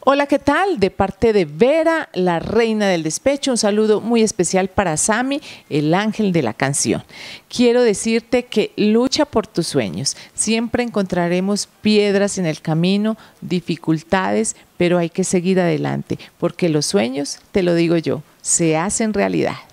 Hola, ¿qué tal? De parte de Vera, la reina del despecho, un saludo muy especial para Sami, el ángel de la canción. Quiero decirte que lucha por tus sueños. Siempre encontraremos piedras en el camino, dificultades, pero hay que seguir adelante, porque los sueños, te lo digo yo, se hacen realidad.